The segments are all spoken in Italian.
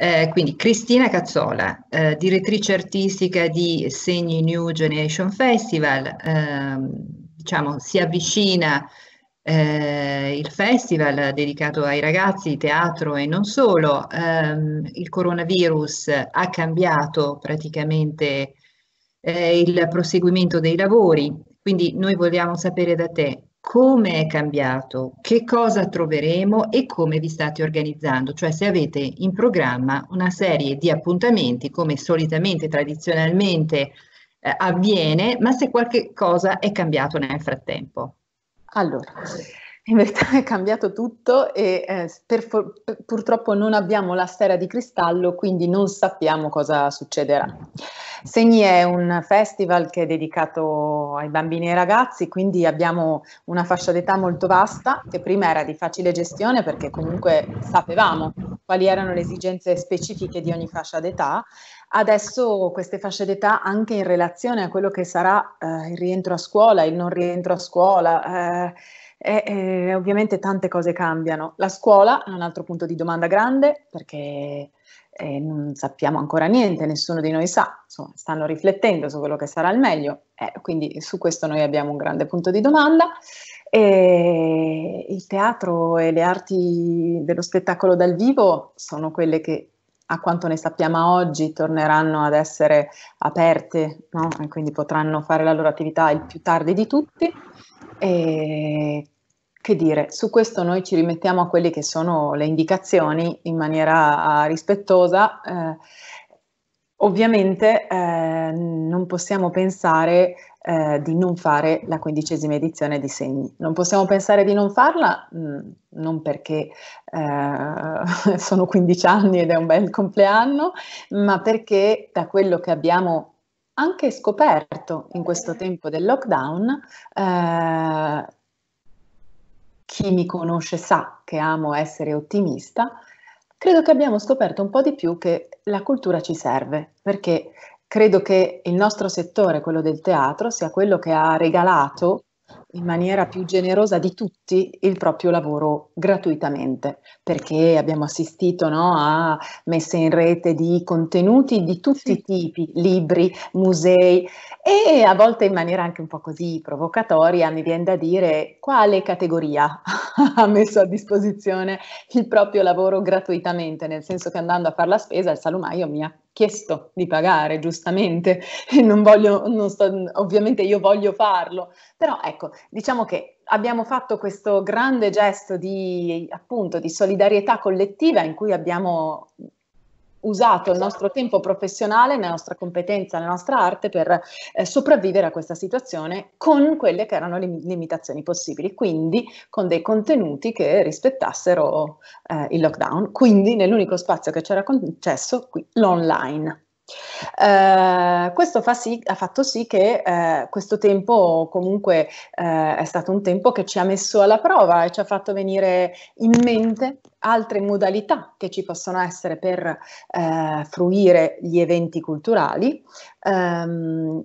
Eh, quindi Cristina Cazzola, eh, direttrice artistica di Segni New Generation Festival, eh, diciamo, si avvicina eh, il festival dedicato ai ragazzi, teatro e non solo. Ehm, il coronavirus ha cambiato praticamente eh, il proseguimento dei lavori, quindi noi vogliamo sapere da te come è cambiato, che cosa troveremo e come vi state organizzando, cioè se avete in programma una serie di appuntamenti come solitamente, tradizionalmente eh, avviene, ma se qualche cosa è cambiato nel frattempo. Allora, in verità è cambiato tutto e eh, per, purtroppo non abbiamo la sfera di cristallo, quindi non sappiamo cosa succederà. Segni è un festival che è dedicato ai bambini e ai ragazzi, quindi abbiamo una fascia d'età molto vasta, che prima era di facile gestione perché comunque sapevamo quali erano le esigenze specifiche di ogni fascia d'età. Adesso queste fasce d'età, anche in relazione a quello che sarà eh, il rientro a scuola, il non rientro a scuola, eh, e, eh, e, eh, ovviamente tante cose cambiano. La scuola è un altro punto di domanda grande perché eh, non sappiamo ancora niente, nessuno di noi sa, insomma, stanno riflettendo su quello che sarà il meglio, eh, quindi su questo noi abbiamo un grande punto di domanda. E il teatro e le arti dello spettacolo dal vivo sono quelle che a quanto ne sappiamo oggi torneranno ad essere aperte no? e quindi potranno fare la loro attività il più tardi di tutti. E che dire, su questo noi ci rimettiamo a quelle che sono le indicazioni in maniera ah, rispettosa. Eh, ovviamente eh, non possiamo pensare eh, di non fare la quindicesima edizione di segni. Non possiamo pensare di non farla, mh, mm, non perché eh, sono 15 anni ed è un bel compleanno, ma perché da quello che abbiamo anche scoperto in questo tempo del lockdown, eh, chi mi conosce sa che amo essere ottimista, credo che abbiamo scoperto un po' di più che la cultura ci serve, perché credo che il nostro settore, quello del teatro, sia quello che ha regalato in maniera più generosa di tutti il proprio lavoro gratuitamente, perché abbiamo assistito no, a messe in rete di contenuti di tutti i tipi, libri, musei e a volte in maniera anche un po' così provocatoria mi viene da dire quale categoria ha messo a disposizione il proprio lavoro gratuitamente, nel senso che andando a fare la spesa il salumaio mi ha chiesto di pagare giustamente, e non voglio, non sto, ovviamente io voglio farlo, però ecco, diciamo che abbiamo fatto questo grande gesto di, appunto, di solidarietà collettiva in cui abbiamo usato il esatto. nostro tempo professionale, la nostra competenza, la nostra arte per eh, sopravvivere a questa situazione con quelle che erano le limitazioni possibili, quindi con dei contenuti che rispettassero eh, il lockdown, quindi nell'unico spazio che c'era concesso, qui, l'online. Eh, questo fa sì, ha fatto sì che eh, questo tempo comunque eh, è stato un tempo che ci ha messo alla prova e ci ha fatto venire in mente altre modalità che ci possono essere per eh, fruire gli eventi culturali. Ehm,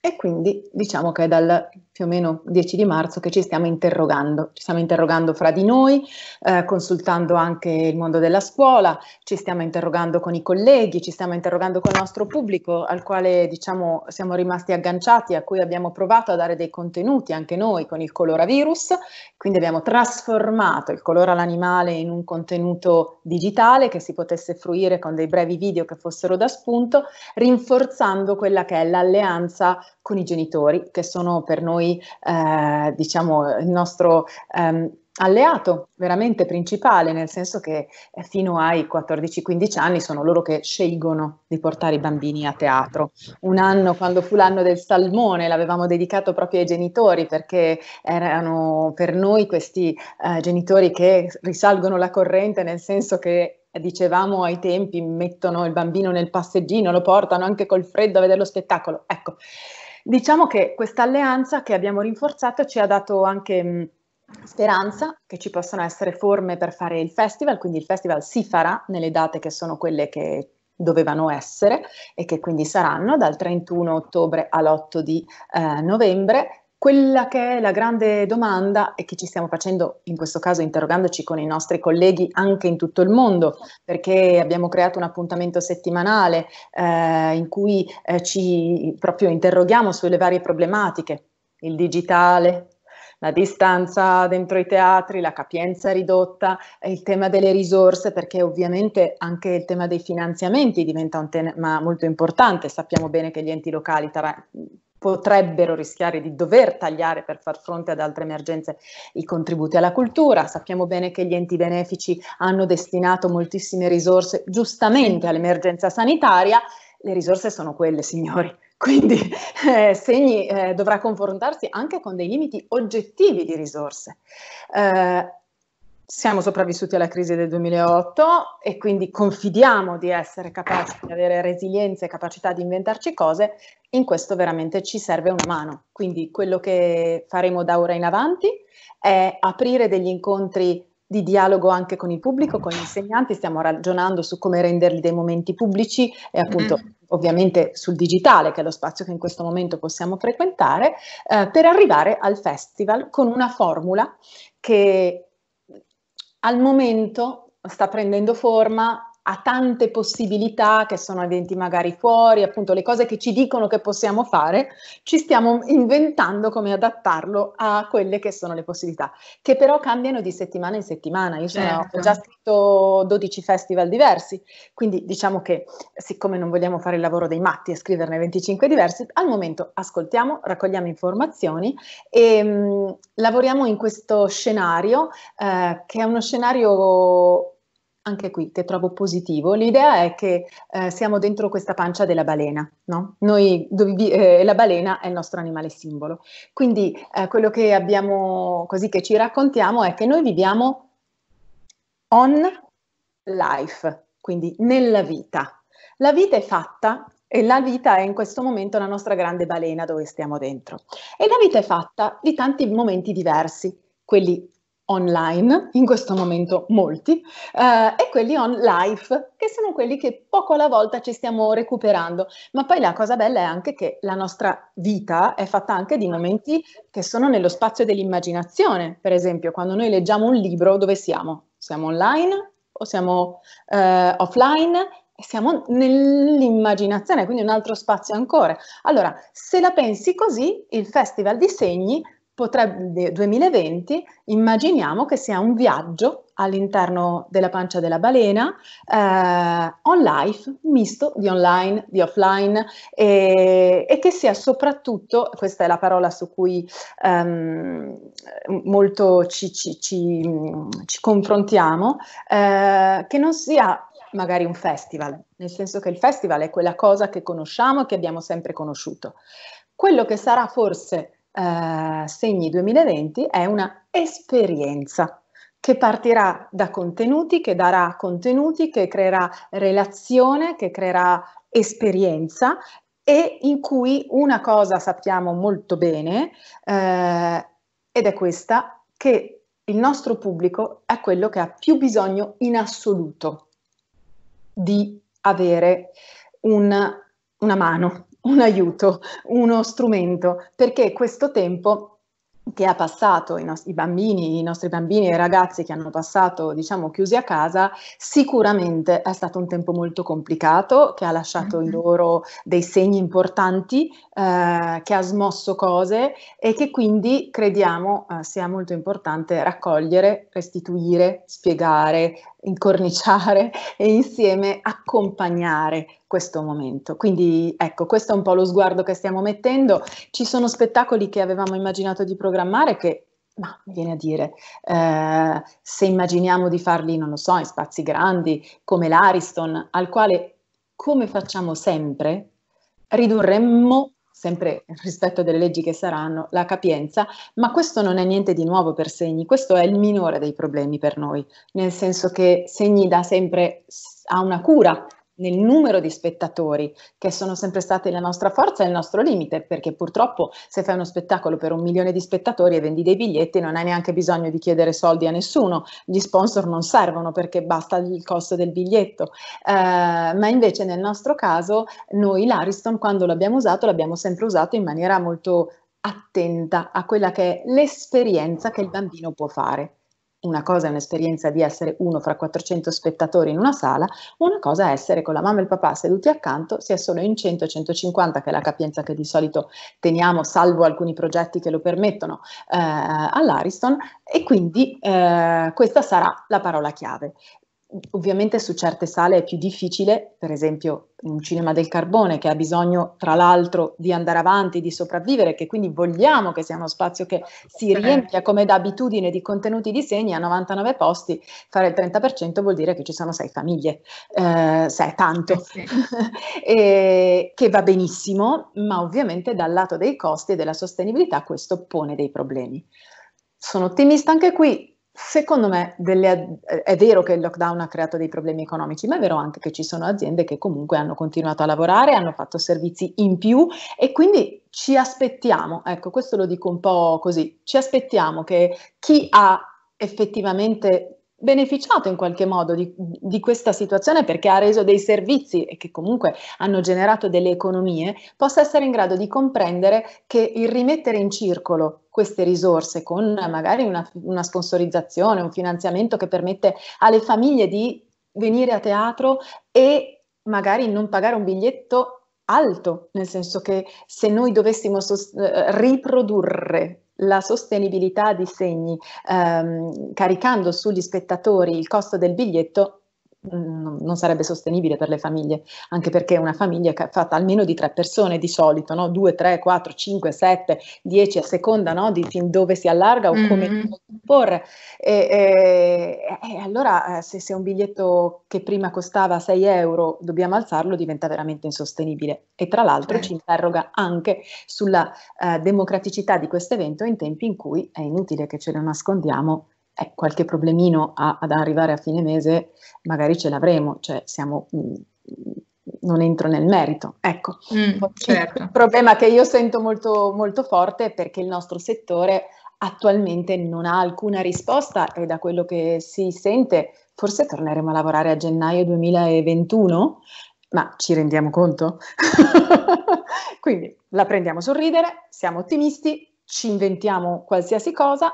e quindi diciamo che è dal più o meno 10 di marzo che ci stiamo interrogando, ci stiamo interrogando fra di noi, eh, consultando anche il mondo della scuola, ci stiamo interrogando con i colleghi, ci stiamo interrogando con il nostro pubblico al quale diciamo siamo rimasti agganciati, a cui abbiamo provato a dare dei contenuti anche noi con il coloravirus, quindi abbiamo trasformato il colore all'animale in un contenuto digitale che si potesse fruire con dei brevi video che fossero da spunto, rinforzando quella che è l'alleanza con i genitori, che sono per noi, eh, diciamo, il nostro... Ehm, alleato veramente principale, nel senso che eh, fino ai 14-15 anni sono loro che scelgono di portare i bambini a teatro. Un anno, quando fu l'anno del salmone, l'avevamo dedicato proprio ai genitori perché erano per noi questi eh, genitori che risalgono la corrente, nel senso che dicevamo ai tempi, mettono il bambino nel passeggino, lo portano anche col freddo a vedere lo spettacolo. Ecco, diciamo che questa alleanza che abbiamo rinforzato ci ha dato anche mm, speranza che ci possano essere forme per fare il festival, quindi il festival si farà nelle date che sono quelle che dovevano essere e che quindi saranno dal 31 ottobre all'8 di eh, novembre quella che è la grande domanda e che ci stiamo facendo in questo caso interrogandoci con i nostri colleghi anche in tutto il mondo, perché abbiamo creato un appuntamento settimanale eh, in cui eh, ci proprio interroghiamo sulle varie problematiche, il digitale, la distanza dentro i teatri, la capienza ridotta, eh, il tema delle risorse, perché ovviamente anche il tema dei finanziamenti diventa un tema molto importante. Sappiamo bene che gli enti locali tar- potrebbero rischiare di dover tagliare per far fronte ad altre emergenze i contributi alla cultura. Sappiamo bene che gli enti benefici hanno destinato moltissime risorse giustamente all'emergenza sanitaria. Le risorse sono quelle, signori quindi eh, Segni eh, dovrà confrontarsi anche con dei limiti oggettivi di risorse. Eh, siamo sopravvissuti alla crisi del 2008 e quindi confidiamo di essere capaci di avere resilienza e capacità di inventarci cose, in questo veramente ci serve una mano. Quindi quello che faremo da ora in avanti è aprire degli incontri di dialogo anche con il pubblico, con gli mm. insegnanti, stiamo ragionando su come renderli dei momenti pubblici e appunto mm. ovviamente sul digitale, che è lo spazio che in questo momento possiamo frequentare, eh, per arrivare al festival con una formula che al momento sta prendendo forma, a tante possibilità che sono eventi magari fuori, appunto le cose che ci dicono che possiamo fare, ci stiamo inventando come adattarlo a quelle che sono le possibilità, che però cambiano di settimana in settimana. Io sono, ho certo. già scritto 12 festival diversi, quindi diciamo che siccome non vogliamo fare il lavoro dei matti e scriverne 25 diversi, al momento ascoltiamo, raccogliamo informazioni e mh, mm, lavoriamo in questo scenario eh, che è uno scenario anche qui che trovo positivo, l'idea è che eh, siamo dentro questa pancia della balena, no? Noi, vi, eh, la balena è il nostro animale simbolo. Quindi eh, quello che abbiamo così che ci raccontiamo è che noi viviamo on life, quindi nella vita. La vita è fatta e la vita è in questo momento la nostra grande balena dove stiamo dentro. E la vita è fatta di tanti momenti diversi, quelli online, in questo momento molti, eh, e quelli on life, che sono quelli che poco alla volta ci stiamo recuperando. Ma poi la cosa bella è anche che la nostra vita è fatta anche di momenti che sono nello spazio dell'immaginazione. Per esempio, quando noi leggiamo un libro, dove siamo? Siamo online o siamo eh, offline? Siamo nell'immaginazione, quindi un altro spazio ancora. Allora, se la pensi così, il Festival di Segni potrebbe 2020 immaginiamo che sia un viaggio all'interno della pancia della balena eh, on life, misto di online, di offline e, e, che sia soprattutto, questa è la parola su cui ehm, molto ci, ci, ci, ci confrontiamo, eh, che non sia magari un festival, nel senso che il festival è quella cosa che conosciamo e che abbiamo sempre conosciuto. Quello che sarà forse eh, Segni 2020 è una esperienza che partirà da contenuti, che darà contenuti, che creerà relazione, che creerà esperienza e in cui una cosa sappiamo molto bene eh, ed è questa che il nostro pubblico è quello che ha più bisogno in assoluto di avere un, una mano, un aiuto, uno strumento, perché questo tempo che ha passato i, nostri, i bambini, i nostri bambini e i ragazzi che hanno passato, diciamo, chiusi a casa, sicuramente è stato un tempo molto complicato, che ha lasciato in mm-hmm. loro dei segni importanti, eh, che ha smosso cose e che quindi crediamo eh, sia molto importante raccogliere, restituire, spiegare, incorniciare e insieme accompagnare questo momento. Quindi ecco, questo è un po' lo sguardo che stiamo mettendo. Ci sono spettacoli che avevamo immaginato di programmare che ma viene a dire, eh, se immaginiamo di farli, non lo so, in spazi grandi come l'Ariston, al quale, come facciamo sempre, ridurremmo sempre rispetto delle leggi che saranno, la capienza, ma questo non è niente di nuovo per segni, questo è il minore dei problemi per noi, nel senso che segni dà sempre, ha una cura nel numero di spettatori, che sono sempre state la nostra forza e il nostro limite, perché purtroppo se fai uno spettacolo per un milione di spettatori e vendi dei biglietti non hai neanche bisogno di chiedere soldi a nessuno, gli sponsor non servono perché basta il costo del biglietto, eh, ma invece nel nostro caso noi l'Ariston quando l'abbiamo usato l'abbiamo sempre usato in maniera molto attenta a quella che è l'esperienza che il bambino può fare una cosa è un'esperienza di essere uno fra 400 spettatori in una sala, una cosa è essere con la mamma e il papà seduti accanto, sia solo in 100-150, che è la capienza che di solito teniamo, salvo alcuni progetti che lo permettono, eh, all'Ariston, e quindi eh, questa sarà la parola chiave. Ovviamente su certe sale è più difficile, per esempio in un cinema del carbone che ha bisogno tra l'altro di andare avanti, di sopravvivere, che quindi vogliamo che sia uno spazio che si certo. riempia come d'abitudine di contenuti di segni a 99 posti, fare il 30% vuol dire che ci sono sei famiglie, eh, sai tanto, eh e, che va benissimo, ma ovviamente dal lato dei costi e della sostenibilità questo pone dei problemi. Sono ottimista anche qui, Secondo me delle, è vero che il lockdown ha creato dei problemi economici, ma è vero anche che ci sono aziende che comunque hanno continuato a lavorare, hanno fatto servizi in più e quindi ci aspettiamo, ecco questo lo dico un po' così, ci aspettiamo che chi ha effettivamente beneficiato in qualche modo di, di, questa situazione perché ha reso dei servizi e che comunque hanno generato delle economie, possa essere in grado di comprendere che il rimettere in circolo queste risorse con magari una, una sponsorizzazione, un finanziamento che permette alle famiglie di venire a teatro e magari non pagare un biglietto alto, nel senso che se noi dovessimo sost- eh, riprodurre la sostenibilità di segni ehm, caricando sugli spettatori il costo del biglietto, non sarebbe sostenibile per le famiglie, anche perché una famiglia è fatta almeno di tre persone di solito, no? due, tre, quattro, cinque, sette, dieci a seconda no? di fin dove si allarga o come mm-hmm. porre. E, e, e, allora eh, se, se un biglietto che prima costava 6 euro dobbiamo alzarlo diventa veramente insostenibile e tra l'altro eh. ci interroga anche sulla eh, democraticità di questo evento in tempi in cui è inutile che ce lo nascondiamo eh, qualche problemino a, ad arrivare a fine mese magari ce l'avremo, cioè siamo, mh, mm, non entro nel merito. Ecco, mm, certo. il problema che io sento molto, molto forte è perché il nostro settore attualmente non ha alcuna risposta e da quello che si sente forse torneremo a lavorare a gennaio 2021, ma ci rendiamo conto? Quindi la prendiamo sul ridere, siamo ottimisti, ci inventiamo qualsiasi cosa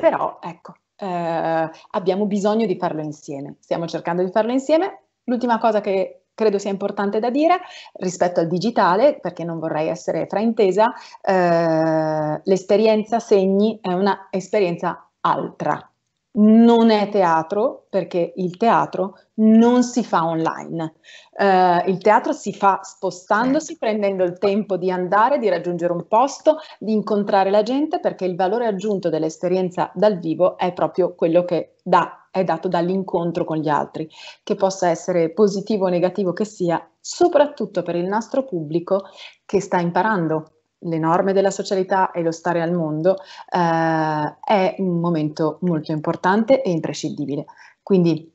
però ecco, eh, abbiamo bisogno di farlo insieme, stiamo cercando di farlo insieme. L'ultima cosa che credo sia importante da dire rispetto al digitale, perché non vorrei essere fraintesa, eh, l'esperienza segni è un'esperienza altra, non è teatro perché il teatro non si fa online. Uh, il teatro si fa spostandosi, certo. prendendo il tempo di andare, di raggiungere un posto, di incontrare la gente perché il valore aggiunto dell'esperienza dal vivo è proprio quello che dà, è dato dall'incontro con gli altri, che possa essere positivo o negativo che sia, soprattutto per il nostro pubblico che sta imparando le norme della socialità e lo stare al mondo eh, è un momento molto importante e imprescindibile. Quindi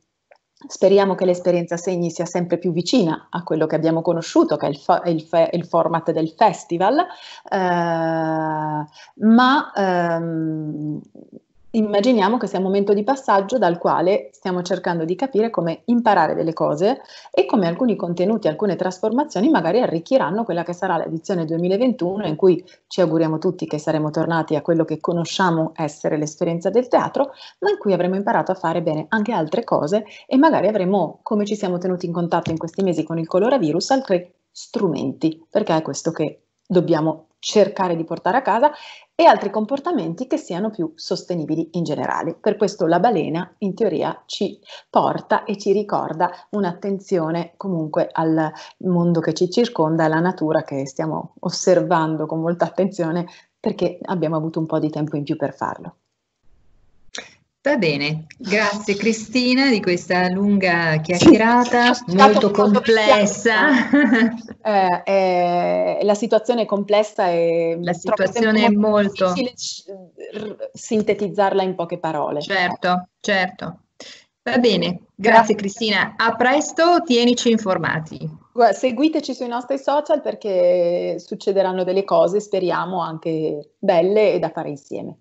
speriamo che l'esperienza segni sia sempre più vicina a quello che abbiamo conosciuto, che è il, fo- il, fe- il format del festival, eh, ma ehm, immaginiamo che sia un momento di passaggio dal quale stiamo cercando di capire come imparare delle cose e come alcuni contenuti, alcune trasformazioni magari arricchiranno quella che sarà l'edizione 2021 in cui ci auguriamo tutti che saremo tornati a quello che conosciamo essere l'esperienza del teatro, ma in cui avremo imparato a fare bene anche altre cose e magari avremo, come ci siamo tenuti in contatto in questi mesi con il coronavirus, altri strumenti, perché è questo che dobbiamo cercare di portare a casa e altri comportamenti che siano più sostenibili in generale. Per questo la balena in teoria ci porta e ci ricorda un'attenzione comunque al mondo che ci circonda, alla natura che stiamo osservando con molta attenzione perché abbiamo avuto un po' di tempo in più per farlo. Va bene, grazie Cristina di questa lunga chiacchierata, molto complessa. Eh, eh, la situazione è complessa e la situazione è molto sintetizzarla in poche parole. Certo, certo. Va bene, grazie, grazie Cristina, a presto, tienici informati. Seguiteci sui nostri social perché succederanno delle cose, speriamo anche belle e da fare insieme.